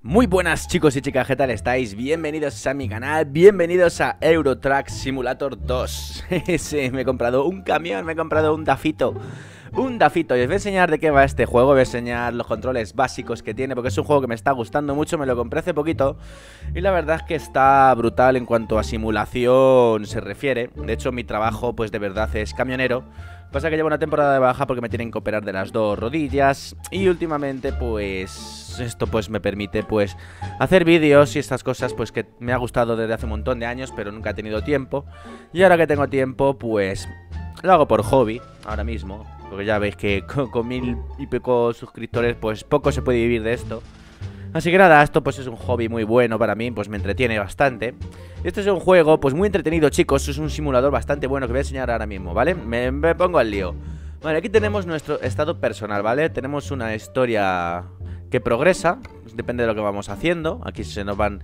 Muy buenas chicos y chicas, ¿qué tal estáis? Bienvenidos a mi canal, bienvenidos a Eurotrack Simulator 2 Sí, me he comprado un camión, me he comprado un dafito un dafito y os voy a enseñar de qué va este juego, voy a enseñar los controles básicos que tiene porque es un juego que me está gustando mucho, me lo compré hace poquito y la verdad es que está brutal en cuanto a simulación se refiere, de hecho mi trabajo pues de verdad es camionero Pasa que llevo una temporada de baja porque me tienen que operar de las dos rodillas y últimamente pues esto pues me permite pues hacer vídeos y estas cosas pues que me ha gustado desde hace un montón de años pero nunca he tenido tiempo y ahora que tengo tiempo pues lo hago por hobby ahora mismo porque ya veis que con, mil y pico suscriptores pues poco se puede vivir de esto Así que nada, esto pues es un hobby muy bueno para mí, pues me entretiene bastante. Este es un juego pues muy entretenido, chicos, es un simulador bastante bueno que voy a enseñar ahora mismo, ¿vale? Me, pongo al lío. Vale, aquí tenemos nuestro estado personal, ¿vale? Tenemos una historia que progresa, pues, depende de lo que vamos haciendo. Aquí se nos van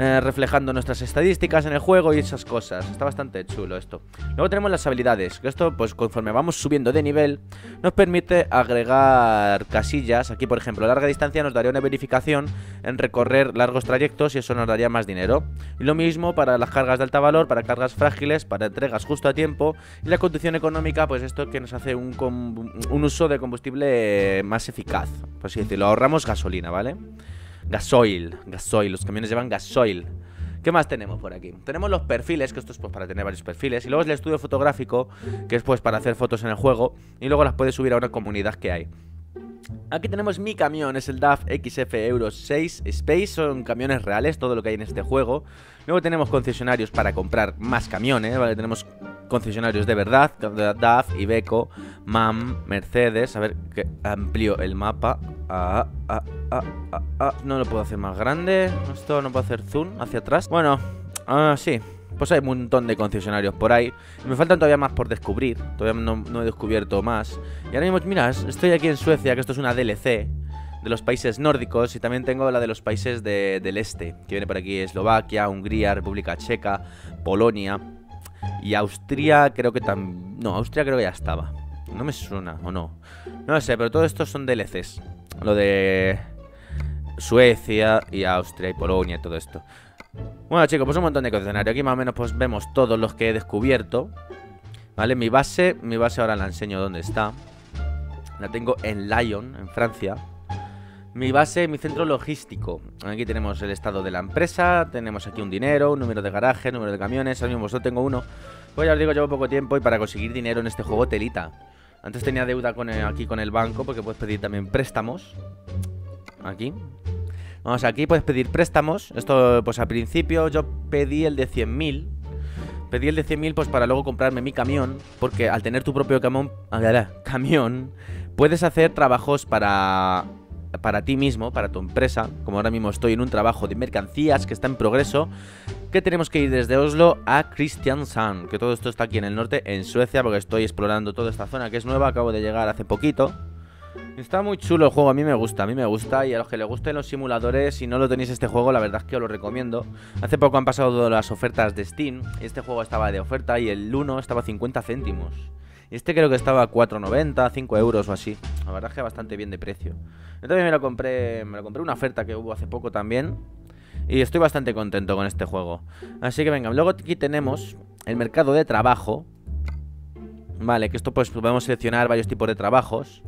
eh, reflejando nuestras estadísticas en el juego y esas cosas. Está bastante chulo esto. Luego tenemos las habilidades, que esto pues conforme vamos subiendo de nivel nos permite agregar casillas. Aquí por ejemplo, larga distancia nos daría una verificación en recorrer largos trayectos y eso nos daría más dinero. Y lo mismo para las cargas de alta valor, para cargas frágiles, para entregas justo a tiempo y la conducción económica, pues esto que nos hace un, un uso de combustible más eficaz, pues si lo ahorramos gasolina, ¿vale? gasoil, gasoil, los camiones llevan gasoil. ¿Qué más tenemos por aquí? Tenemos los perfiles, que esto es pues para tener varios perfiles, y luego es el estudio fotográfico, que es pues para hacer fotos en el juego, y luego las puedes subir a una comunidad que hay. Aquí tenemos mi camión, es el DAF XF Euro 6 Space, son camiones reales, todo lo que hay en este juego. Luego tenemos concesionarios para comprar más camiones, ¿vale? Tenemos concesionarios de verdad, DAF, Ibeco, MAM, Mercedes. A ver, que amplío el mapa. Ah, ah, ah, no lo puedo hacer más grande. Esto no puedo hacer zoom hacia atrás. Bueno, sí, pues hay un montón de concesionarios por ahí. Me faltan todavía más por descubrir. Todavía no, he descubierto más. Y ahora mismo, mira, estoy aquí en Suecia, que esto es una DLC de los países nórdicos y también tengo la de los países del este, que viene por aquí Eslovaquia, Hungría, República Checa, Polonia y Austria creo que también... No, Austria creo que ya estaba. No me suena, ¿o no? No lo sé, pero todo esto son DLCs. Lo de Suecia y Austria y Polonia y todo esto. Bueno, chicos, pues un montón de concesionarios. Aquí más o menos pues vemos todos los que he descubierto. ¿Vale? Mi base, mi base ahora la enseño dónde está. La tengo en Lyon, en Francia. Mi base, mi centro logístico. Aquí tenemos el estado de la empresa, tenemos aquí un dinero, un número de garaje, número de camiones. Ahora mismo solo tengo uno. Pues ya os digo, llevo poco tiempo y para conseguir dinero en este juego telita. Antes tenía deuda con eh, aquí con el banco porque puedes pedir también préstamos. Aquí. Vamos, aquí puedes pedir préstamos. Esto, pues al principio yo pedí el de 100.000. Pedí el de 100.000 pues para luego comprarme mi camión. Porque al tener tu propio camión, camión puedes hacer trabajos para para ti mismo, para tu empresa, como ahora mismo estoy en un trabajo de mercancías que está en progreso, que tenemos que ir desde Oslo a Kristiansand, que todo esto está aquí en el norte, en Suecia, porque estoy explorando toda esta zona que es nueva, acabo de llegar hace poquito. Está muy chulo el juego, a mí me gusta, a mí me gusta y a los que les gusten los simuladores, si no lo tenéis este juego, la verdad es que os lo recomiendo. Hace poco han pasado las ofertas de Steam, este juego estaba de oferta y el 1 estaba a 50 céntimos. Este creo que estaba a 4,90, 5 euros o así. La verdad es que bastante bien de precio. Yo también me lo compré, me lo compré una oferta que hubo hace poco también y estoy bastante contento con este juego. Así que venga, luego aquí tenemos el mercado de trabajo. Vale, que esto pues podemos seleccionar varios tipos de trabajos.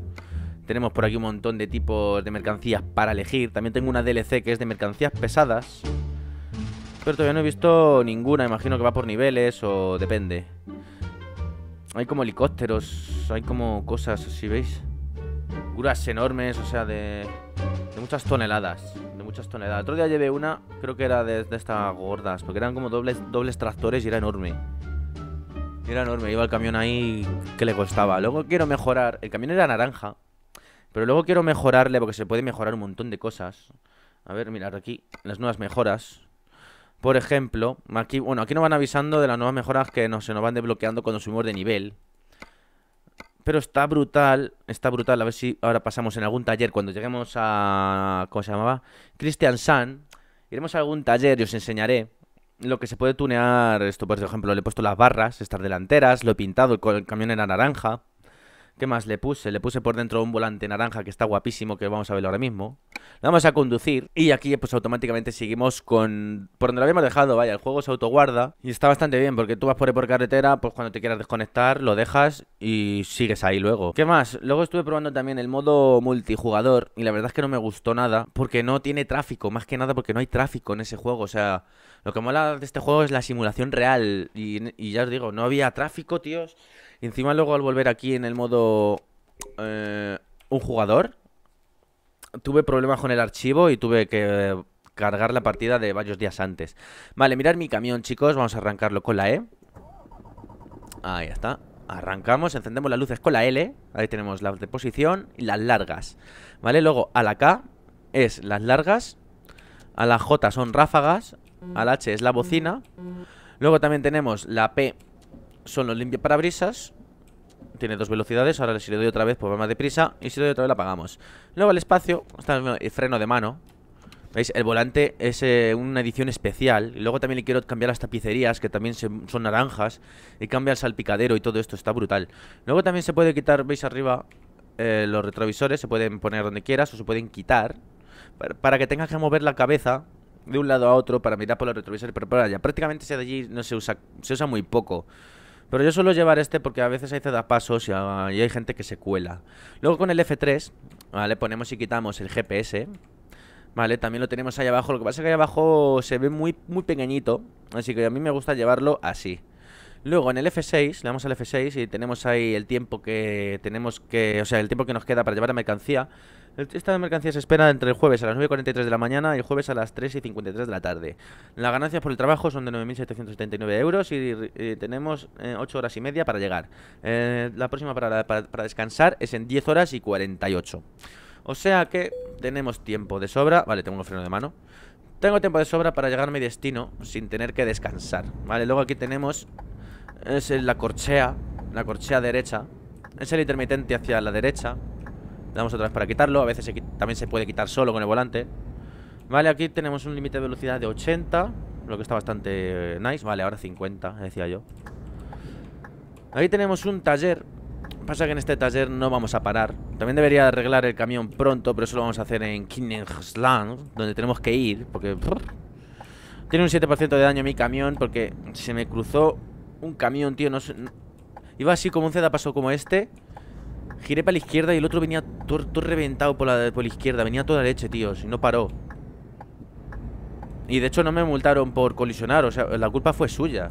Tenemos por aquí un montón de tipos de mercancías para elegir. También tengo una DLC que es de mercancías pesadas. Pero todavía no he visto ninguna. Imagino que va por niveles o depende. Hay como helicópteros. Hay como cosas, si veis. Curas enormes, o sea, de, de muchas toneladas. De muchas toneladas. otro día llevé una, creo que era de, estas gordas. Porque eran como dobles, dobles tractores y era enorme. Era enorme, iba el camión ahí que le costaba. Luego quiero mejorar. El camión era naranja. Pero luego quiero mejorarle porque se puede mejorar un montón de cosas. A ver, mirar aquí las nuevas mejoras. Por ejemplo, aquí, bueno, aquí nos van avisando de las nuevas mejoras que se nos van desbloqueando cuando subimos de nivel. Pero está brutal, está brutal. A ver si ahora pasamos en algún taller cuando lleguemos a... ¿Cómo se llamaba? Christian Sun. Iremos a algún taller y os enseñaré lo que se puede tunear. Esto, por ejemplo, le he puesto las barras, estas delanteras, lo he pintado, el camión era naranja. ¿Qué más le puse? Le puse por dentro un volante naranja que está guapísimo, que vamos a verlo ahora mismo. vamos a conducir y aquí pues automáticamente seguimos con... Por donde lo habíamos dejado, vaya, el juego se autoguarda y está bastante bien porque tú vas por ahí por carretera, pues cuando te quieras desconectar lo dejas y sigues ahí luego. ¿Qué más? Luego estuve probando también el modo multijugador y la verdad es que no me gustó nada porque no tiene tráfico, más que nada porque no hay tráfico en ese juego, o sea... Lo que mola de este juego es la simulación real y, y ya os digo, no había tráfico, tíos encima luego al volver aquí en el modo eh, un jugador, tuve problemas con el archivo y tuve que cargar la partida de varios días antes. Vale, mirar mi camión, chicos. Vamos a arrancarlo con la E. Ahí está. Arrancamos, encendemos las luces con la L. Ahí tenemos las de posición y las largas. Vale, luego a la K es las largas. A la J son ráfagas. A la H es la bocina. Luego también tenemos la P son los limpiaparabrisas. Tiene dos velocidades. Ahora si le doy otra vez, pues va más deprisa. Y si le doy otra vez, la apagamos. Luego el espacio. Está el freno de mano. ¿Veis? El volante es eh, una edición especial. luego también le quiero cambiar las tapicerías, que también son naranjas. Y cambia el salpicadero y todo esto. Está brutal. Luego también se puede quitar, ¿veis arriba? Eh, los retrovisores se pueden poner donde quieras o se pueden quitar. Para, que tengas que mover la cabeza de un lado a otro para mirar por los retrovisores. Pero para allá. Prácticamente ese de allí no se usa, se usa muy poco. Pero yo suelo llevar este porque a veces ahí te da pasos y, hay gente que se cuela. Luego con el F3, ¿vale? Ponemos y quitamos el GPS. Vale, también lo tenemos ahí abajo. Lo que pasa es que ahí abajo se ve muy, muy pequeñito. Así que a mí me gusta llevarlo así. Luego en el F6, le damos al F6 y tenemos ahí el tiempo que tenemos que. O sea, el tiempo que nos queda para llevar la mercancía. Esta mercancía se espera entre el jueves a las 9.43 de la mañana y el jueves a las 3.53 de la tarde. Las ganancias por el trabajo son de 9.779 euros y, tenemos 8 eh, horas y media para llegar. Eh, la próxima para, descansar es en 10 horas y 48. O sea que tenemos tiempo de sobra. Vale, tengo un freno de mano. Tengo tiempo de sobra para llegar a mi destino sin tener que descansar. Vale, luego aquí tenemos es la corchea, la corchea derecha. Es el intermitente hacia la derecha, damos otra vez para quitarlo. A veces también se puede quitar solo con el volante. Vale, aquí tenemos un límite de velocidad de 80, lo que está bastante eh, nice. Vale, ahora 50, decía yo. Ahí tenemos un taller. Pasa que en este taller no vamos a parar. También debería arreglar el camión pronto, pero eso lo vamos a hacer en Kinnersland, donde tenemos que ir, porque... Tiene un 7% de daño mi camión porque se me cruzó un camión, tío. No, Iba así como un pasó como este Giré para la izquierda y el otro venía todo, reventado por la, por la izquierda. Venía toda leche, tío. Y no paró. Y de hecho no me multaron por colisionar. O sea, la culpa fue suya.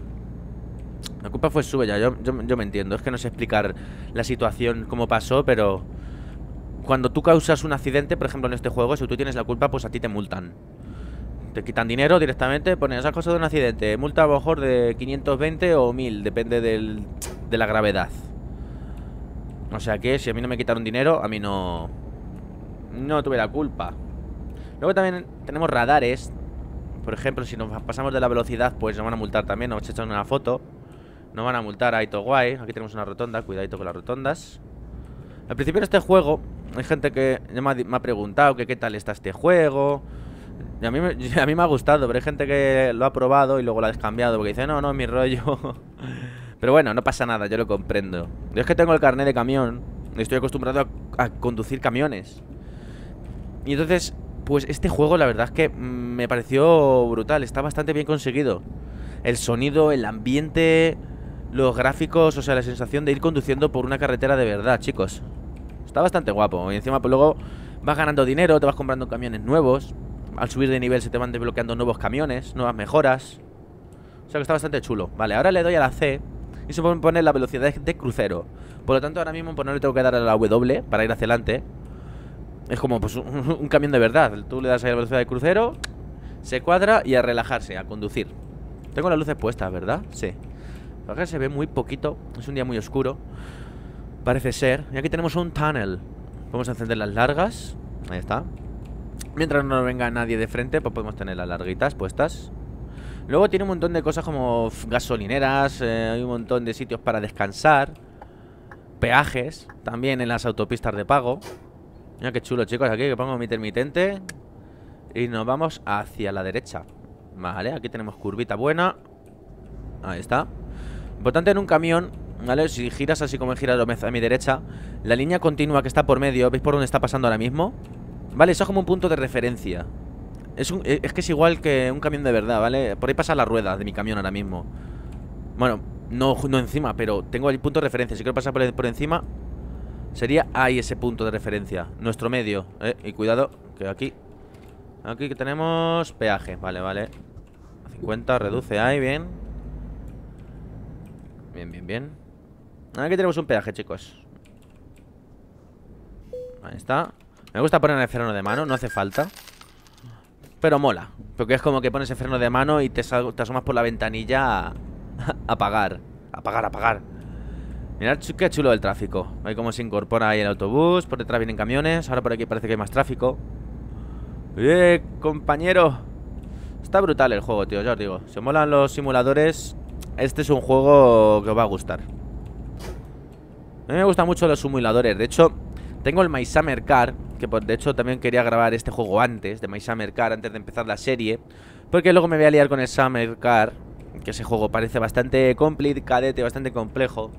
La culpa fue suya. Yo, me entiendo. Es que no sé explicar la situación, cómo pasó, pero... Cuando tú causas un accidente, por ejemplo, en este juego, si tú tienes la culpa, pues a ti te multan. Te quitan dinero directamente, Pones, has cosas de un accidente. Multa a lo mejor de 520 o 1000, depende de la gravedad. O sea que si a mí no me quitaron dinero, a mí no... No tuve la culpa. Luego también tenemos radares. Por ejemplo, si nos pasamos de la velocidad, pues nos van a multar también. Nos echan una foto. Nos van a multar a todo Guay. Aquí tenemos una rotonda. Cuidadito con las rotondas. Al principio de este juego, hay gente que me ha, preguntado que qué tal está este juego. a, mí, a mí me ha gustado, pero hay gente que lo ha probado y luego lo ha descambiado porque dice, no, no, mi rollo. Pero bueno, no pasa nada, yo lo comprendo. Yo es que tengo el carnet de camión. Estoy acostumbrado a, a conducir camiones. Y entonces, pues este juego la verdad es que mm, me pareció brutal. Está bastante bien conseguido. El sonido, el ambiente, los gráficos, o sea, la sensación de ir conduciendo por una carretera de verdad, chicos. Está bastante guapo. Y encima, pues luego vas ganando dinero, te vas comprando camiones nuevos. Al subir de nivel se te van desbloqueando nuevos camiones, nuevas mejoras. O sea que está bastante chulo. Vale, ahora le doy a la C y se pueden poner la velocidad de crucero. Por lo tanto, ahora mismo pues, no le tengo que dar a la W para ir hacia adelante. Es como pues, un, camión de verdad. Tú le das ahí la velocidad de crucero, se cuadra y a relajarse, a conducir. Tengo las luces puestas, ¿verdad? Sí. Acá se ve muy poquito. Es un día muy oscuro. Parece ser. Y aquí tenemos un tunnel. Vamos a encender las largas. Ahí está. Mientras no venga nadie de frente, pues podemos tener las larguitas puestas. Luego tiene un montón de cosas como gasolineras, eh, hay un montón de sitios para descansar, peajes, también en las autopistas de pago. Mira qué chulo, chicos, aquí que pongo mi intermitente y nos vamos hacia la derecha. Vale, aquí tenemos curvita buena. Ahí está. Importante en un camión ¿Vale? Si giras así como he girado a mi derecha La línea continua que está por medio ¿Veis por dónde está pasando ahora mismo? Vale, eso es como un punto de referencia eh, es, que es igual que un camión de verdad, ¿vale? Por ahí pasa la rueda de mi camión ahora mismo. Bueno, no, no encima, pero tengo el punto de referencia. Si quiero pasar por, encima, sería ahí ese punto de referencia. Nuestro medio, ¿eh? Y cuidado, que aquí... Aquí que tenemos peaje, vale, vale. a 50, reduce ahí, bien. Bien, bien, bien. Aquí tenemos un peaje, chicos. Ahí está. Me gusta poner el freno de mano, no hace falta pero mola. Porque es como que pones el freno de mano y te, te asomas por la ventanilla a, apagar pagar. A pagar, a pagar. Mirad qué chulo el tráfico. Hay cómo se incorpora ahí el autobús. Por detrás vienen camiones. Ahora por aquí parece que hay más tráfico. ¡Eh, compañero! Está brutal el juego, tío, ya os digo. Se molan los simuladores, este es un juego que os va a gustar. A mí me gustan mucho los simuladores. De hecho, tengo el My Summer Car, que por, de hecho también quería grabar este juego antes, de My Summer Car, antes de empezar la serie, porque luego me voy a liar con el Summer Car, que ese juego parece bastante cadete, bastante complejo.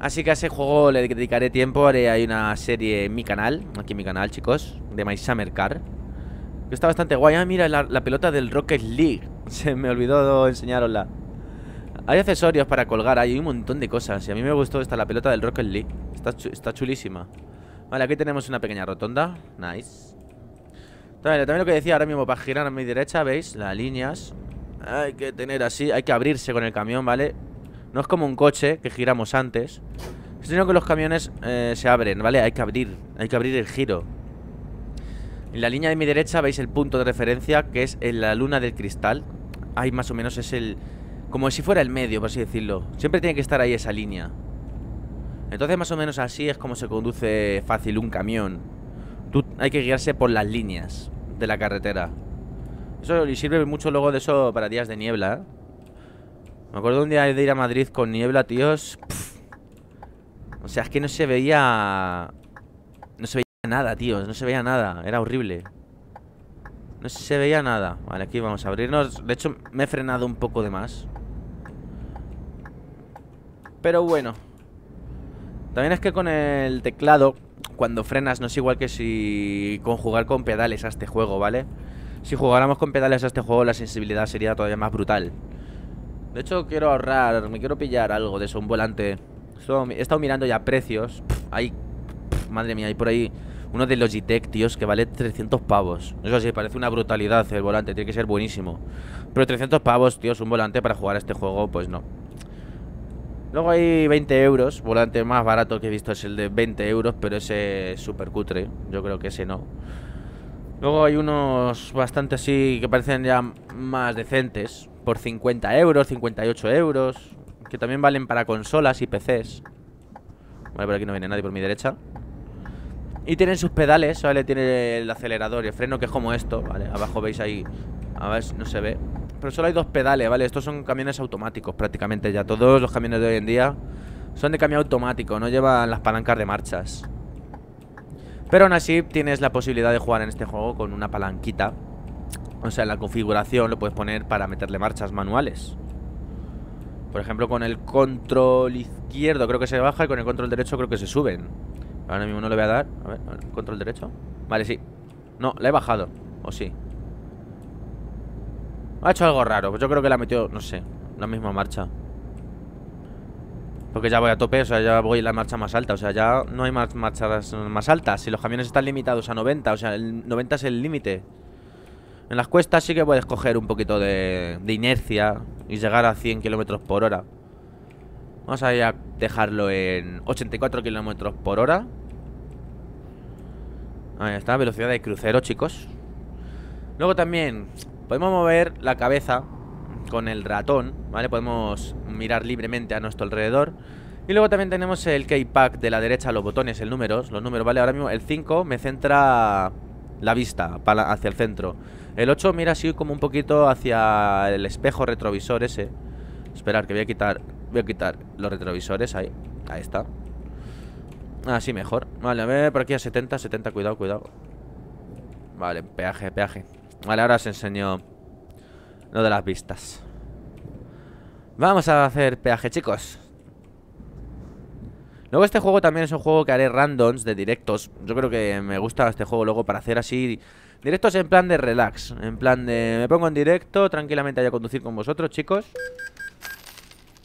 Así que a ese juego le dedicaré tiempo, haré una serie en mi canal, aquí en mi canal, chicos, de My Summer Car. Que está bastante guay. Ah, mira, la, pelota del Rocket League. Se me olvidó enseñarosla. Hay accesorios para colgar, hay un montón de cosas. Y a mí me gustó esta, la pelota del Rocket League. Está, está chulísima. Vale, aquí tenemos una pequeña rotonda Nice También, lo que decía ahora mismo, para girar a mi derecha, ¿veis? Las líneas Hay que tener así, hay que abrirse con el camión, ¿vale? No es como un coche que giramos antes Sino que los camiones eh, se abren, ¿vale? Hay que abrir, hay que abrir el giro En la línea de mi derecha veis el punto de referencia Que es en la luna del cristal Ahí más o menos es el... Como si fuera el medio, por así decirlo Siempre tiene que estar ahí esa línea entonces más o menos así es como se conduce fácil un camión. Tú, hay que guiarse por las líneas de la carretera. Eso y sirve mucho luego de eso para días de niebla, ¿eh? Me acuerdo un día de ir a Madrid con niebla, tíos. O sea, es que no se veía... No se veía nada, tíos. No se veía nada. Era horrible. No se veía nada. Vale, aquí vamos a abrirnos. De hecho, me he frenado un poco de más. Pero bueno. También es que con el teclado, cuando frenas, no es igual que si Con jugar con pedales a este juego, ¿vale? Si jugáramos con pedales a este juego, la sensibilidad sería todavía más brutal. De hecho, quiero ahorrar, me quiero pillar algo de eso, un volante. He estado mirando ya precios. hay, madre mía, hay por ahí uno de Logitech, tíos, que vale 300 pavos. Eso sí, parece una brutalidad el volante, tiene que ser buenísimo. Pero 300 pavos, tíos, un volante para jugar a este juego, pues no. Luego hay 20 euros, volante más barato que he visto es el de 20 euros, pero ese es cutre, yo creo que ese no. Luego hay unos bastante así que parecen ya más decentes, por 50 euros, 58 euros, que también valen para consolas y PCs. Vale, por aquí no viene nadie por mi derecha. Y tienen sus pedales, ¿vale? Tiene el acelerador y el freno, que es como esto, ¿vale? Abajo veis ahí, a ver, no se ve, pero solo hay dos pedales, ¿vale? Estos son camiones automáticos prácticamente ya. Todos los camiones de hoy en día son de camión automático, no llevan las palancas de marchas. Pero aún así tienes la posibilidad de jugar en este juego con una palanquita. O sea, la configuración lo puedes poner para meterle marchas manuales. Por ejemplo, con el control izquierdo creo que se baja y con el control derecho creo que se suben. Ahora mismo no le voy a dar. A ver, control derecho. Vale, sí. No, la he bajado. ¿O sí? Ha hecho algo raro. Pues yo creo que la metió, no sé, la misma marcha. Porque ya voy a tope, o sea, ya voy en la marcha más alta. O sea, ya no hay más marchas más altas. Si los camiones están limitados a 90, o sea, el 90 es el límite. En las cuestas sí que puedes coger un poquito de, inercia y llegar a 100 kilómetros por hora. Vamos a, dejarlo en 84 kilómetros por hora. Ahí está, velocidad de crucero, chicos. Luego también, Podemos mover la cabeza con el ratón, ¿vale? Podemos mirar libremente a nuestro alrededor. Y luego también tenemos el K-pack de la derecha, los botones, el números, los números, ¿vale? Ahora mismo el 5 me centra la vista para hacia el centro. El 8 mira así como un poquito hacia el espejo retrovisor ese. Esperar, que voy a quitar, voy a quitar los retrovisores, ahí, ahí está. Así mejor. Vale, a ver, por aquí a 70, 70, cuidado, cuidado. Vale, peaje, peaje. Vale, ahora os enseño Lo de las vistas Vamos a hacer peaje, chicos Luego este juego también es un juego que haré randoms de directos Yo creo que me gusta este juego luego para hacer así Directos en plan de relax En plan de me pongo en directo Tranquilamente a conducir con vosotros chicos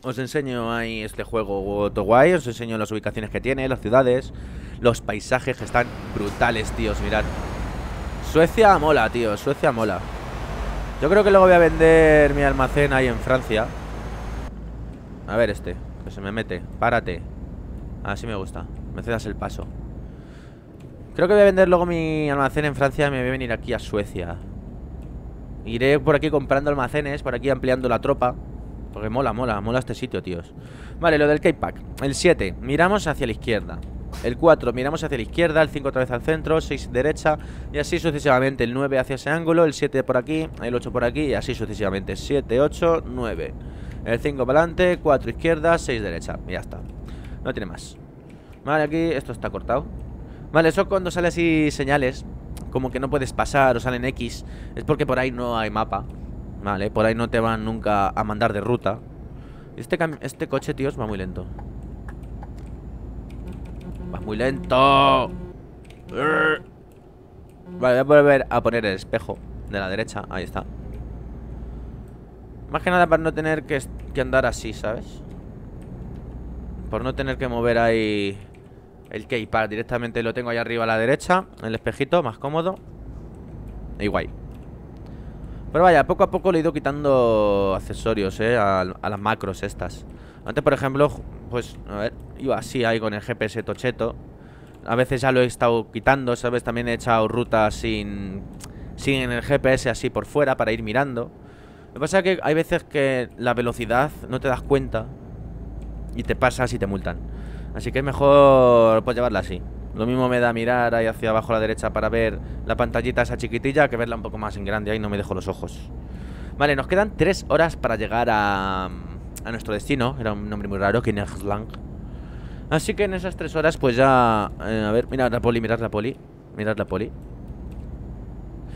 Os enseño ahí este juego guay Os enseño las ubicaciones que tiene, las ciudades Los paisajes que están brutales tíos, mirad Suecia mola, tío, Suecia mola Yo creo que luego voy a vender mi almacén ahí en Francia A ver este, que se me mete Párate Así me gusta, me cedas el paso Creo que voy a vender luego mi almacén en Francia Y me voy a venir aquí a Suecia Iré por aquí comprando almacenes Por aquí ampliando la tropa Porque mola, mola, mola este sitio, tíos Vale, lo del K-Pack El 7, miramos hacia la izquierda el 4 miramos hacia la izquierda, el 5 otra vez al centro, 6 derecha y así sucesivamente. El 9 hacia ese ángulo, el 7 por aquí, el 8 por aquí y así sucesivamente. 7, 8, 9. El 5 para adelante, 4 izquierda, 6 derecha. Y ya está. No tiene más. Vale, aquí esto está cortado. Vale, eso cuando sale así señales, como que no puedes pasar o salen X, es porque por ahí no hay mapa. Vale, por ahí no te van nunca a mandar de ruta. Este, este coche, tíos, va muy lento muy lento. Vale, voy a volver a poner el espejo de la derecha. Ahí está. Más que nada para no tener que, andar así, ¿sabes? Por no tener que mover ahí el keypad. Directamente lo tengo ahí arriba a la derecha. El espejito, más cómodo. Y guay. Pero vaya, poco a poco le he ido quitando accesorios, ¿eh? A, las macros estas. Antes, por ejemplo, pues, a ver, iba así ahí con el GPS tocheto. A veces ya lo he estado quitando, ¿sabes? También he echado rutas sin, sin el GPS así por fuera para ir mirando. Lo que pasa es que hay veces que la velocidad no te das cuenta y te pasas y te multan. Así que es mejor pues llevarla así. Lo mismo me da mirar ahí hacia abajo a la derecha para ver la pantallita esa chiquitilla que verla un poco más en grande. Ahí no me dejo los ojos. Vale, nos quedan tres horas para llegar a, nuestro destino. Era un nombre muy raro, Kinerslang. Así que en esas tres horas pues ya... Eh, a ver, mirad la poli, mirad la poli. Mirad la poli.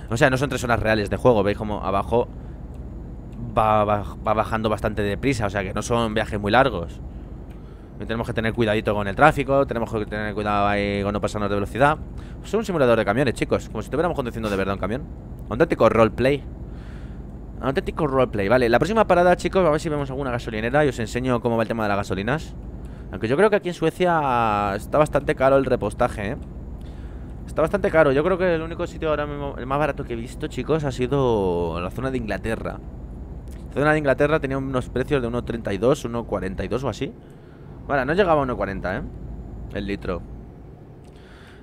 O sea, no son tres horas reales de juego. Veis como abajo va, va bajando bastante deprisa. O sea, que no son viajes muy largos. Tenemos que tener cuidadito con el tráfico, tenemos que tener cuidado ahí con no pasarnos de velocidad. Es un simulador de camiones, chicos, como si estuviéramos conduciendo de verdad un camión. Auténtico roleplay. Auténtico roleplay. Vale, la próxima parada, chicos, a ver si vemos alguna gasolinera y os enseño cómo va el tema de las gasolinas. Aunque yo creo que aquí en Suecia está bastante caro el repostaje, ¿eh? Está bastante caro. Yo creo que el único sitio ahora mismo, el más barato que he visto, chicos, ha sido la zona de Inglaterra. La zona de Inglaterra tenía unos precios de 1,32, 1,42 o así. Vale, no llegaba a 1,40, ¿eh? El litro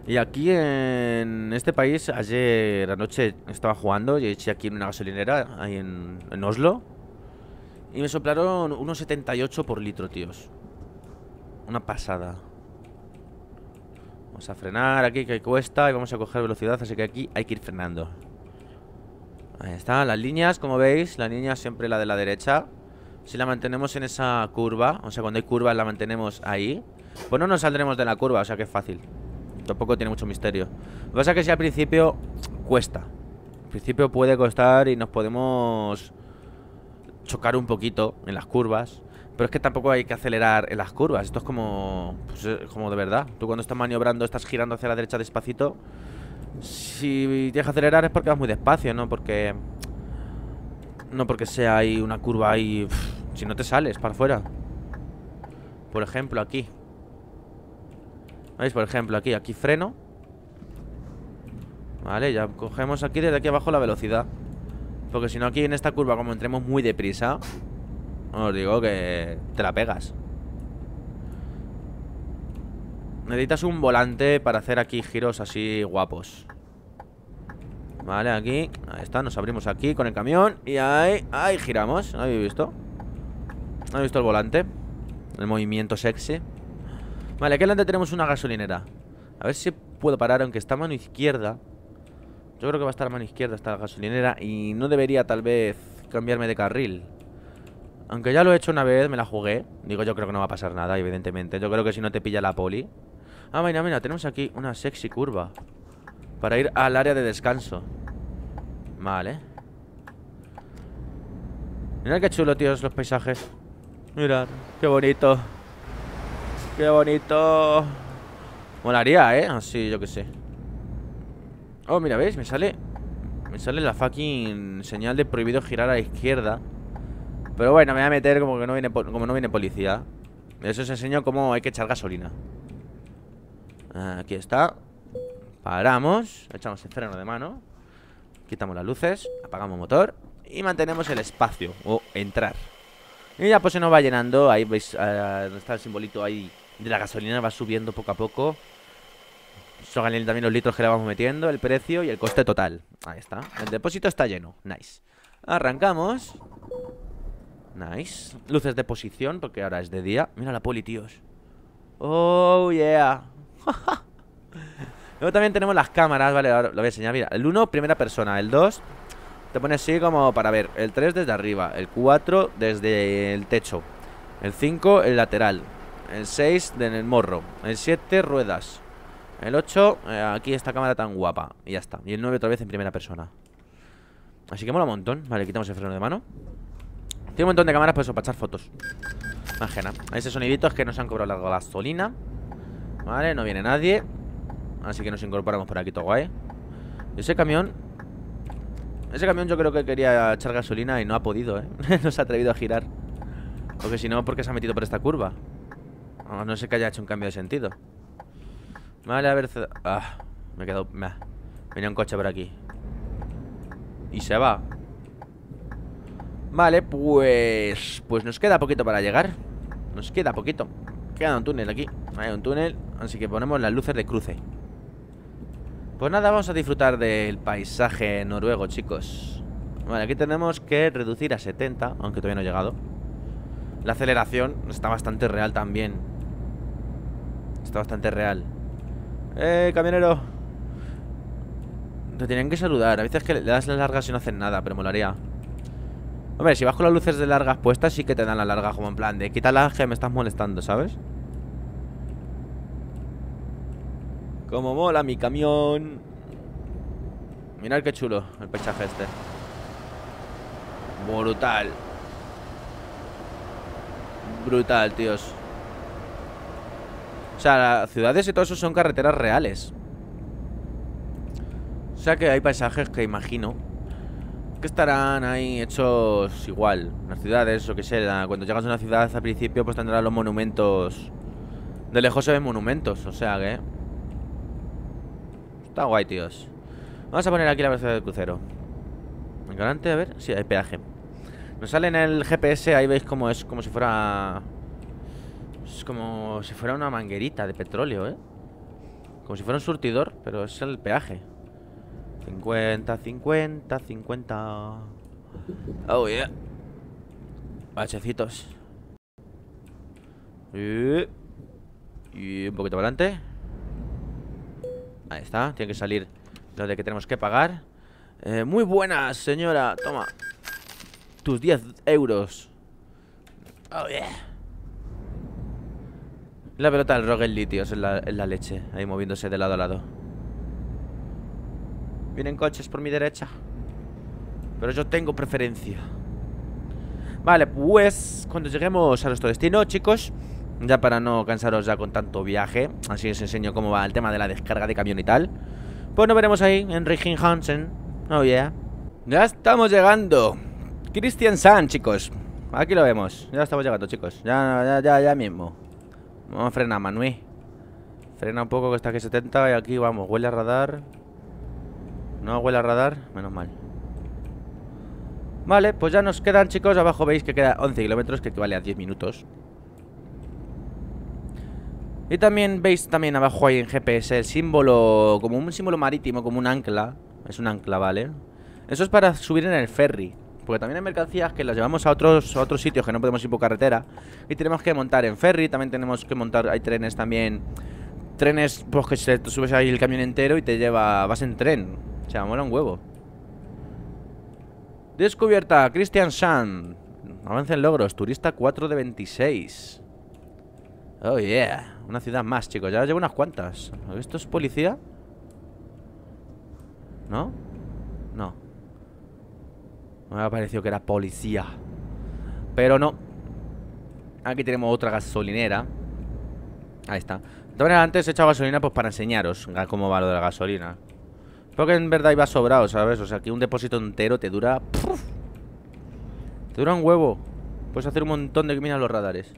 Y aquí en este país Ayer anoche estaba jugando Y eché aquí en una gasolinera Ahí en, Oslo Y me soplaron 1,78 por litro, tíos Una pasada Vamos a frenar aquí que cuesta Y vamos a coger velocidad, así que aquí hay que ir frenando Ahí están las líneas, como veis La línea siempre la de la derecha si la mantenemos en esa curva, o sea, cuando hay curvas la mantenemos ahí, pues no nos saldremos de la curva, o sea que es fácil. Tampoco tiene mucho misterio. Lo que pasa es que si al principio cuesta. Al principio puede costar y nos podemos chocar un poquito en las curvas. Pero es que tampoco hay que acelerar en las curvas. Esto es como, pues, eh, como de verdad. Tú cuando estás maniobrando, estás girando hacia la derecha despacito. Si tienes que acelerar es porque vas muy despacio, ¿no? Porque... No porque sea ahí una curva ahí... Si no te sales para afuera Por ejemplo, aquí ¿Veis? Por ejemplo, aquí Aquí freno Vale, ya cogemos aquí desde aquí abajo la velocidad Porque si no aquí en esta curva Como entremos muy deprisa Os digo que te la pegas Necesitas un volante para hacer aquí giros así guapos Vale, aquí Ahí está, nos abrimos aquí con el camión Y ahí, ahí giramos ¿Habéis visto? he visto el volante? El movimiento sexy Vale, aquí adelante tenemos una gasolinera A ver si puedo parar, aunque está a mano izquierda Yo creo que va a estar a mano izquierda Esta gasolinera Y no debería tal vez cambiarme de carril Aunque ya lo he hecho una vez, me la jugué Digo, yo creo que no va a pasar nada, evidentemente Yo creo que si no te pilla la poli Ah, mira, mira, tenemos aquí una sexy curva Para ir al área de descanso Vale Mira qué chulo, tíos, los paisajes Mirad, qué bonito. Qué bonito. Molaría, ¿eh? Así, yo qué sé. Oh, mira, ¿veis? Me sale... Me sale la fucking señal de prohibido girar a la izquierda. Pero bueno, me voy a meter como que no viene, como no viene policía. Eso os enseño cómo hay que echar gasolina. Aquí está. Paramos. Echamos el freno de mano. Quitamos las luces. Apagamos motor. Y mantenemos el espacio. O entrar. Y ya pues se nos va llenando. Ahí veis ah, está el simbolito ahí de la gasolina. Va subiendo poco a poco. Son también los litros que le vamos metiendo, el precio y el coste total. Ahí está. El depósito está lleno. Nice. Arrancamos. Nice. Luces de posición, porque ahora es de día. Mira la poli, tíos. Oh, yeah. Luego también tenemos las cámaras, vale, ahora lo voy a enseñar. Mira, el 1, primera persona. El 2, te pone así como para ver El 3 desde arriba El 4 desde el techo El 5 el lateral El 6 en el morro El 7 ruedas El 8 eh, aquí esta cámara tan guapa Y ya está Y el 9 otra vez en primera persona Así que mola un montón Vale, quitamos el freno de mano Tiene un montón de cámaras para eso, para echar fotos Imagina Ese sonidito es que nos han cobrado la gasolina Vale, no viene nadie Así que nos incorporamos por aquí todo guay Ese camión ese camión yo creo que quería echar gasolina y no ha podido, ¿eh? no se ha atrevido a girar. Porque si no, porque se ha metido por esta curva? no sé que haya hecho un cambio de sentido. Vale, a ver... Ah, me he quedado... Venía un coche por aquí. Y se va. Vale, pues... Pues nos queda poquito para llegar. Nos queda poquito. Queda un túnel aquí. Hay un túnel, así que ponemos las luces de cruce. Pues nada, vamos a disfrutar del paisaje noruego, chicos. Vale, aquí tenemos que reducir a 70, aunque todavía no he llegado. La aceleración está bastante real también. Está bastante real. ¡Eh, camionero! Te tienen que saludar. A veces que le das las largas y no hacen nada, pero molaría. Hombre, si vas con las luces de largas puestas, sí que te dan las largas como en plan de la que me estás molestando, ¿sabes? Como mola mi camión. Mirad qué chulo el pechaje este. Brutal. Brutal, tíos. O sea, las ciudades y todo eso son carreteras reales. O sea que hay paisajes que imagino que estarán ahí hechos igual. Las ciudades, o que sea. Cuando llegas a una ciudad al principio, pues tendrás los monumentos. De lejos se ven monumentos, o sea que. Está guay, tíos Vamos a poner aquí la velocidad del crucero Venga, adelante, a ver Sí, hay peaje Nos sale en el GPS Ahí veis cómo es Como si fuera Es como si fuera una manguerita de petróleo, ¿eh? Como si fuera un surtidor Pero es el peaje 50, 50, 50 Oh, yeah Bachecitos y... y un poquito para adelante Ahí está, tiene que salir lo de que tenemos que pagar eh, Muy buena, señora Toma Tus 10 euros Oh yeah La pelota del Rocket Litios en en la leche Ahí moviéndose de lado a lado Vienen coches por mi derecha Pero yo tengo preferencia Vale, pues cuando lleguemos a nuestro destino, chicos ya para no cansaros ya con tanto viaje, así os enseño cómo va el tema de la descarga de camión y tal. Pues nos veremos ahí en Rijin Hansen. Oh yeah. Ya estamos llegando. Christian San, chicos. Aquí lo vemos. Ya estamos llegando, chicos. Ya, ya, ya, ya mismo. Vamos a frenar, Manuel. Frena un poco que está aquí 70 y aquí vamos. Huele a radar. No huele a radar. Menos mal. Vale, pues ya nos quedan, chicos. Abajo veis que queda 11 kilómetros, que equivale a 10 minutos. Y también veis también abajo ahí en GPS el símbolo, como un símbolo marítimo, como un ancla. Es un ancla, ¿vale? Eso es para subir en el ferry. Porque también hay mercancías que las llevamos a otros, otros sitios que no podemos ir por carretera. Y tenemos que montar en ferry, también tenemos que montar, hay trenes también. Trenes, pues que se, subes ahí el camión entero y te lleva, vas en tren. O sea, mola un huevo. Descubierta, Christian Sand. Avance en logros, turista 4 de 26. Oh, yeah Una ciudad más, chicos Ya llevo unas cuantas ¿Esto es policía? ¿No? No Me ha parecido que era policía Pero no Aquí tenemos otra gasolinera Ahí está De maneras, antes he echado gasolina pues para enseñaros Cómo va lo de la gasolina Porque en verdad iba sobrado, ¿sabes? O sea, aquí un depósito entero te dura... Te dura un huevo Puedes hacer un montón de... Mira los radares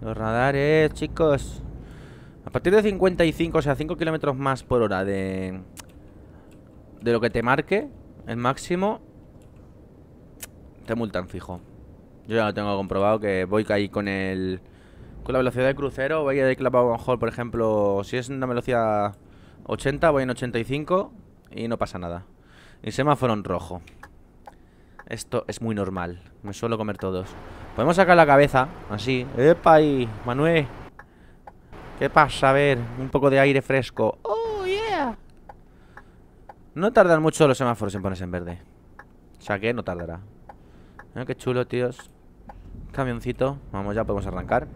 los radares, chicos A partir de 55, o sea, 5 kilómetros más por hora de... De lo que te marque El máximo Te multan fijo Yo ya lo tengo comprobado que voy ahí con el... Con la velocidad de crucero Voy a ir clavado a lo mejor, por ejemplo Si es una velocidad 80 Voy en 85 Y no pasa nada Y semáforo en rojo Esto es muy normal Me suelo comer todos Podemos sacar la cabeza, así ¡Epa ahí, Manuel! ¿Qué pasa? A ver, un poco de aire fresco ¡Oh, yeah! No tardan mucho los semáforos en ponerse en verde O sea que no tardará Mira eh, qué chulo, tíos Camioncito, vamos, ya podemos arrancar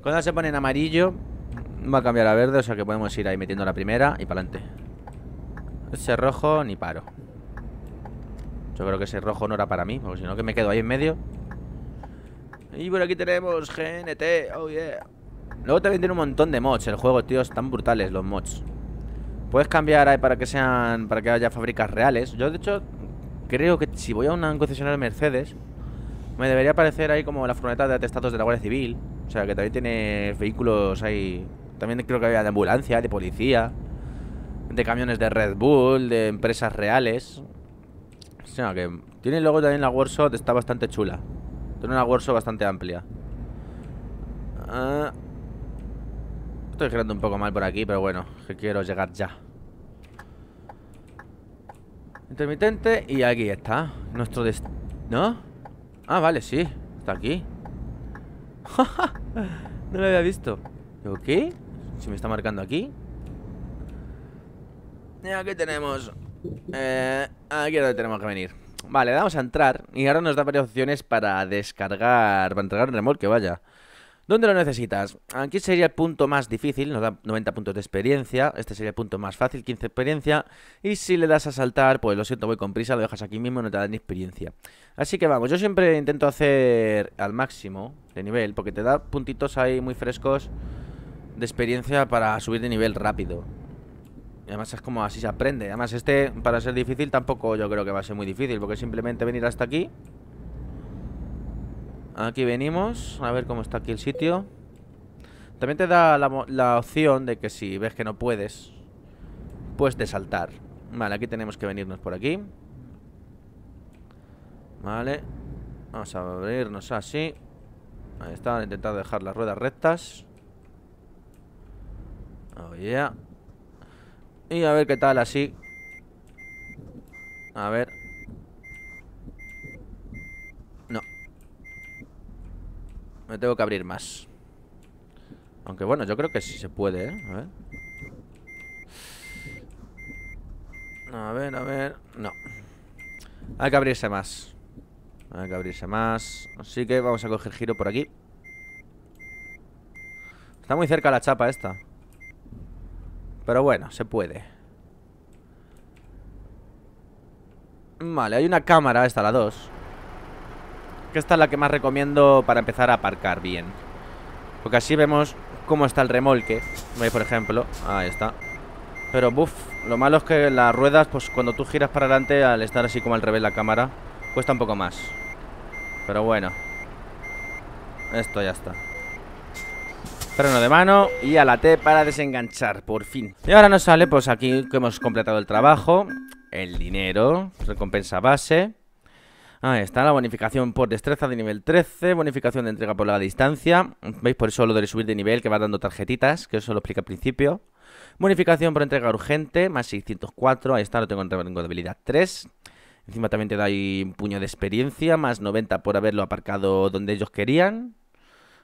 Cuando se pone en amarillo Va a cambiar a verde, o sea que podemos ir ahí metiendo la primera Y para adelante Ese rojo, ni paro Yo creo que ese rojo no era para mí Porque si no que me quedo ahí en medio y por aquí tenemos GNT, oh yeah Luego también tiene un montón de mods el juego, tío, están brutales los mods Puedes cambiar ahí para que sean, para que haya fábricas reales Yo de hecho creo que si voy a una concesionaria de Mercedes Me debería aparecer ahí como la furgoneta de atestados de la Guardia Civil O sea, que también tiene vehículos ahí También creo que había de ambulancia, de policía De camiones de Red Bull, de empresas reales O sea, que tiene luego también la workshop, está bastante chula tiene una workshop bastante amplia. Ah. estoy girando un poco mal por aquí, pero bueno, que quiero llegar ya. Intermitente y aquí está. Nuestro destino. ¿No? Ah, vale, sí. Está aquí. no lo había visto. Digo, ¿qué? Si me está marcando aquí. Y aquí tenemos. Eh, aquí es donde tenemos que venir. Vale, damos a entrar y ahora nos da varias opciones para descargar, para entregar un remolque, vaya. ¿Dónde lo necesitas? Aquí sería el punto más difícil, nos da 90 puntos de experiencia, este sería el punto más fácil, 15 experiencia, y si le das a saltar, pues lo siento, voy con prisa, lo dejas aquí mismo, no te da ni experiencia. Así que vamos, yo siempre intento hacer al máximo de nivel, porque te da puntitos ahí muy frescos de experiencia para subir de nivel rápido. Además es como así se aprende. Además este, para ser difícil, tampoco yo creo que va a ser muy difícil. Porque simplemente venir hasta aquí. Aquí venimos. A ver cómo está aquí el sitio. También te da la, opción de que si ves que no puedes, puedes de saltar. Vale, aquí tenemos que venirnos por aquí. Vale. Vamos a abrirnos así. Ahí está, intentado dejar las ruedas rectas. Oh, yeah. Y a ver qué tal así. A ver. No. Me tengo que abrir más. Aunque bueno, yo creo que sí se puede, ¿eh? A ver. A ver, a ver. No. Hay que abrirse más. Hay que abrirse más. Así que vamos a coger giro por aquí. Está muy cerca la chapa esta. Pero bueno, se puede Vale, hay una cámara, esta la 2 Que esta es la que más recomiendo para empezar a aparcar bien Porque así vemos cómo está el remolque ¿Veis, por ejemplo? Ahí está Pero, buf, lo malo es que las ruedas Pues cuando tú giras para adelante Al estar así como al revés la cámara Cuesta un poco más Pero bueno Esto ya está Treno de mano y a la T para desenganchar, por fin. Y ahora nos sale, pues aquí que hemos completado el trabajo, el dinero, recompensa base. Ahí está, la bonificación por destreza de nivel 13, bonificación de entrega por la distancia. ¿Veis? Por eso lo de subir de nivel, que va dando tarjetitas, que eso lo explica al principio. Bonificación por entrega urgente, más 604. Ahí está, lo tengo en de habilidad 3. Encima también te da ahí un puño de experiencia, más 90 por haberlo aparcado donde ellos querían.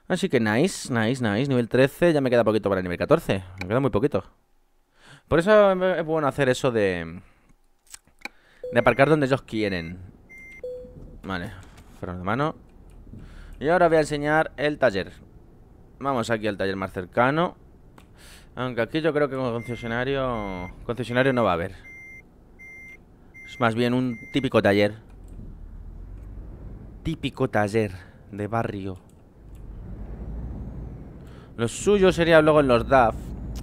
Así que nice, nice, nice. Nivel 13, ya me queda poquito para el nivel 14. Me queda muy poquito. Por eso em, es bueno hacer eso de... De aparcar donde ellos quieren. Vale, freno de mano. Y ahora voy a enseñar el taller. Vamos aquí al taller más cercano. Aunque aquí yo creo que con concesionario... Concesionario no va a haber. Es más bien un típico taller. Típico taller de barrio. Lo suyo sería luego en los DAF.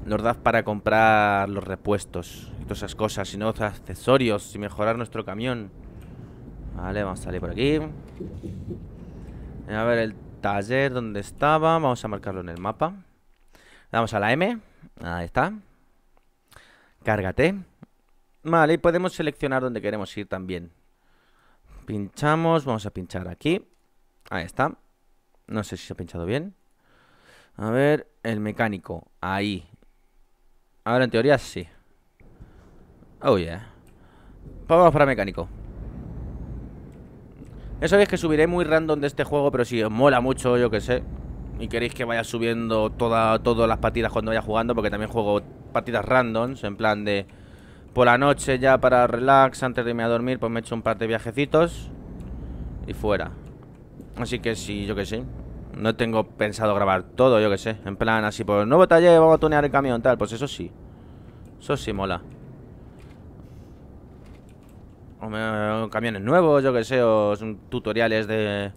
Los DAF para comprar los repuestos y todas esas cosas, Y no, accesorios y mejorar nuestro camión. Vale, vamos a salir por aquí. A ver el taller donde estaba. Vamos a marcarlo en el mapa. Vamos a la M. Ahí está. Cárgate. Vale, y podemos seleccionar dónde queremos ir también. Pinchamos, vamos a pinchar aquí. Ahí está. No sé si se ha pinchado bien. A ver, el mecánico. Ahí. Ahora en teoría sí. Oh yeah. Vamos para mecánico. Eso es que subiré muy random de este juego, pero si os mola mucho, yo que sé. Y queréis que vaya subiendo toda, todas las partidas cuando vaya jugando, porque también juego partidas randoms, en plan de por la noche ya para relax, antes de irme a dormir, pues me hecho un par de viajecitos y fuera. Así que sí, yo que sé. No tengo pensado grabar todo, yo que sé En plan así, por pues, nuevo taller, vamos a tunear el camión, tal Pues eso sí Eso sí mola O, camiones nuevos, yo que sé O son tutoriales de...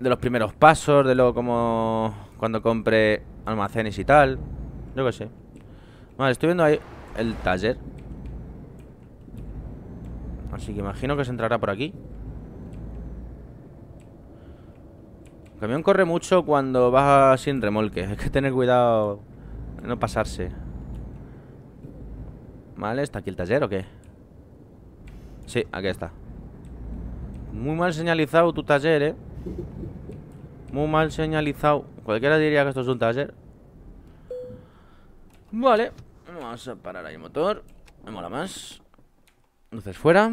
De los primeros pasos De lo como... Cuando compre almacenes y tal Yo que sé Vale, estoy viendo ahí el taller Así que imagino que se entrará por aquí El camión corre mucho cuando vas sin remolque. Hay que tener cuidado de no pasarse. Vale, ¿está aquí el taller o qué? Sí, aquí está. Muy mal señalizado tu taller, ¿eh? Muy mal señalizado. Cualquiera diría que esto es un taller. Vale. Vamos a parar ahí el motor. Me mola más. entonces fuera.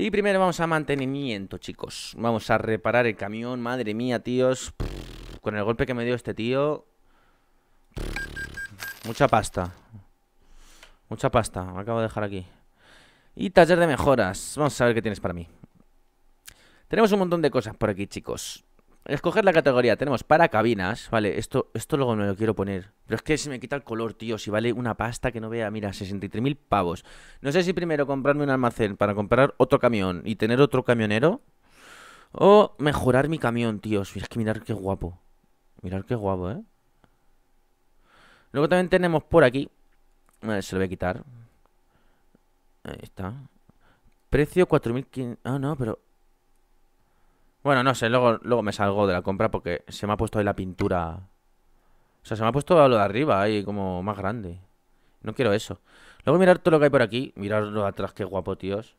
Y primero vamos a mantenimiento, chicos. Vamos a reparar el camión. Madre mía, tíos. con el golpe que me dio este tío. mucha pasta. Mucha pasta. Me acabo de dejar aquí. Y taller de mejoras. Vamos a ver qué tienes para mí. Tenemos un montón de cosas por aquí, chicos escoger la categoría. Tenemos para cabinas, ¿vale? Esto, esto luego me lo quiero poner. Pero es que se me quita el color, tío. Si vale una pasta que no vea, mira, 63.000 pavos. No sé si primero comprarme un almacén para comprar otro camión y tener otro camionero. O mejorar mi camión, tío. Es que mirar qué guapo. Mirar qué guapo, ¿eh? Luego también tenemos por aquí. ver, se lo voy a quitar. Ahí está. Precio 4.500. Ah, no, pero bueno, no sé, luego, luego me salgo de la compra porque se me ha puesto ahí la pintura. O sea, se me ha puesto lo de arriba ahí como más grande. No quiero eso. Luego mirar todo lo que hay por aquí. Mirarlo atrás, qué guapo, tíos.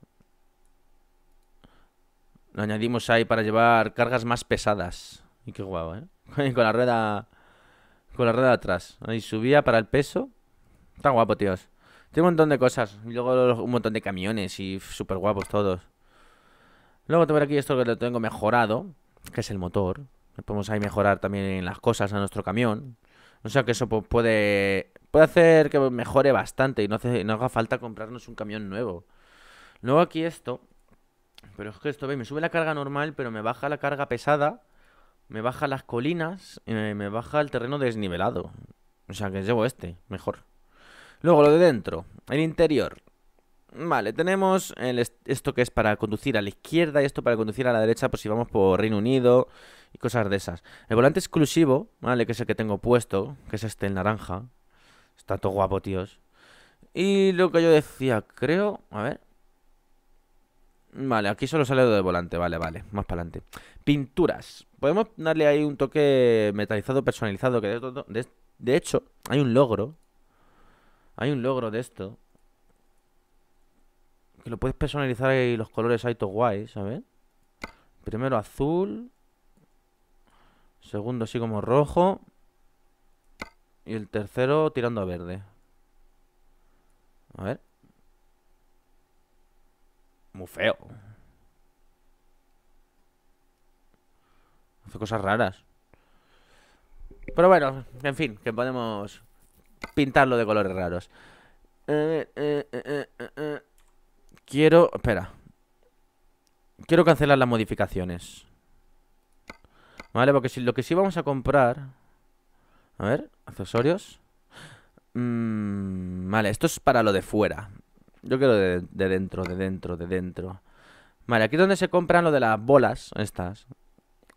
Lo añadimos ahí para llevar cargas más pesadas. Y qué guapo, ¿eh? con la rueda... Con la rueda de atrás. Ahí subía para el peso. Está guapo, tíos. Tiene un montón de cosas. Y luego un montón de camiones y súper guapos todos. Luego tengo aquí esto que lo tengo mejorado, que es el motor. Podemos ahí mejorar también las cosas a nuestro camión. O sea que eso puede, puede hacer que mejore bastante y no, haga falta comprarnos un camión nuevo. Luego aquí esto. Pero es que esto, veis, me sube la carga normal, pero me baja la carga pesada. Me baja las colinas y eh, me baja el terreno desnivelado. O sea que llevo este, mejor. Luego lo de dentro, el interior. Vale, tenemos esto que es para conducir a la izquierda y esto para conducir a la derecha, Por pues si vamos por Reino Unido y cosas de esas. El volante exclusivo, ¿vale? Que es el que tengo puesto, que es este, en naranja. Está todo guapo, tíos. Y lo que yo decía, creo... A ver... Vale, aquí solo sale lo de volante, vale, vale, más para adelante. Pinturas. Podemos darle ahí un toque metalizado, personalizado, que de hecho hay un logro. Hay un logro de esto que lo puedes personalizar y los colores hay to guay, ¿sabes? Primero azul. Segundo así como rojo. Y el tercero tirando a verde. A ver. Muy feo. Hace cosas raras. Pero bueno, en fin, que podemos pintarlo de colores raros. Eh, eh, eh, Quiero... Espera. Quiero cancelar las modificaciones. Vale, porque si, lo que sí vamos a comprar... A ver, accesorios. Mm, vale, esto es para lo de fuera. Yo quiero de, dentro, de dentro, de dentro. Vale, aquí es donde se compran lo de las bolas, estas.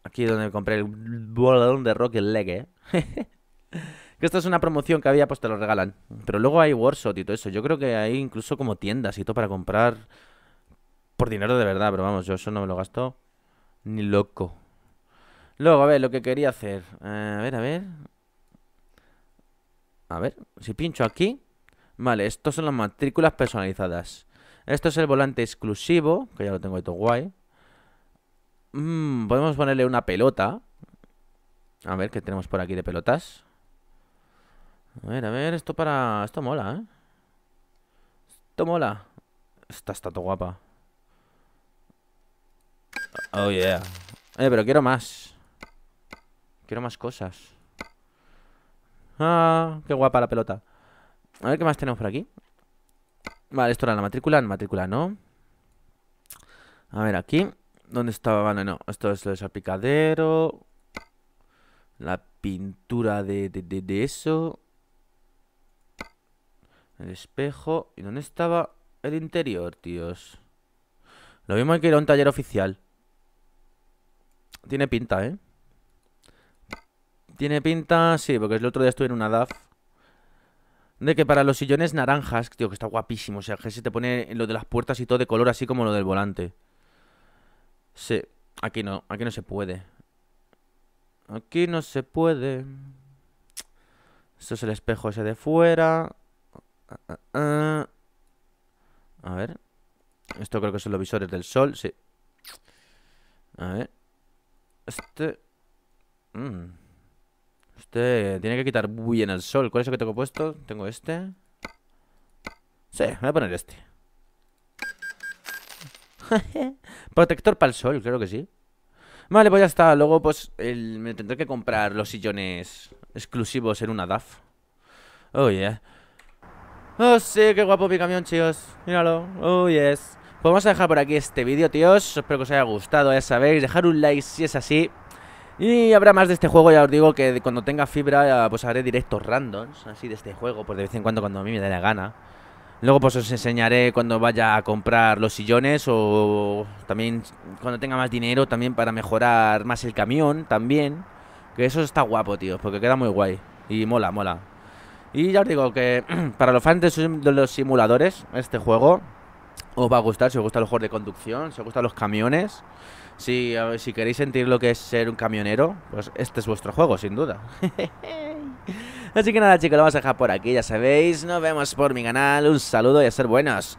Aquí es donde compré el bolón de Rocket League. ¿eh? Que esta es una promoción que había, pues te lo regalan. Pero luego hay Warshot y todo eso. Yo creo que hay incluso como tiendas y todo para comprar por dinero de verdad. Pero vamos, yo eso no me lo gasto ni loco. Luego, a ver, lo que quería hacer. Eh, a ver, a ver. A ver, si pincho aquí. Vale, estos son las matrículas personalizadas. Esto es el volante exclusivo, que ya lo tengo ahí todo guay. Mm, podemos ponerle una pelota. A ver, ¿qué tenemos por aquí de pelotas? A ver, a ver, esto para... Esto mola, ¿eh? Esto mola. Esta todo guapa. Oh, yeah. Eh, pero quiero más. Quiero más cosas. Ah, qué guapa la pelota. A ver qué más tenemos por aquí. Vale, esto era la matrícula. En matrícula no. A ver, aquí. ¿Dónde estaba? Bueno, no. Esto es el salpicadero. La pintura de, de, de eso. El espejo. ¿Y dónde estaba el interior, tíos? Lo mismo hay que ir a un taller oficial. Tiene pinta, ¿eh? Tiene pinta, sí, porque el otro día estuve en una DAF. De que para los sillones naranjas, tío, que está guapísimo. O sea, que se te pone lo de las puertas y todo de color, así como lo del volante. Sí, aquí no, aquí no se puede. Aquí no se puede. Esto es el espejo ese de fuera. A ver. Esto creo que son los visores del sol, sí. A ver. Este... Mm. Este tiene que quitar muy bien el sol. ¿Cuál es el que tengo puesto? Tengo este. Sí, voy a poner este. Protector para el sol, Creo que sí. Vale, pues ya está. Luego, pues, me tendré que comprar los sillones exclusivos en una DAF. Oh, yeah. Oh, sí, qué guapo mi camión, chicos Míralo, oh yes pues vamos a dejar por aquí este vídeo, tíos Espero que os haya gustado, ya sabéis Dejar un like si es así y habrá más de este juego, ya os digo que cuando tenga fibra eh, pues haré directos randoms, así de este juego, pues de vez en cuando cuando a mí me dé la gana. Luego pues os enseñaré cuando vaya a comprar los sillones o también cuando tenga más dinero también para mejorar más el camión también. Que eso está guapo, tíos porque queda muy guay y mola, mola. Y ya os digo que para los fans de, los simuladores, este juego os va a gustar. Si os gustan los juegos de conducción, si os gustan los camiones, si, si queréis sentir lo que es ser un camionero, pues este es vuestro juego, sin duda. Así que nada, chicos, lo vamos a dejar por aquí, ya sabéis. Nos vemos por mi canal. Un saludo y a ser buenos.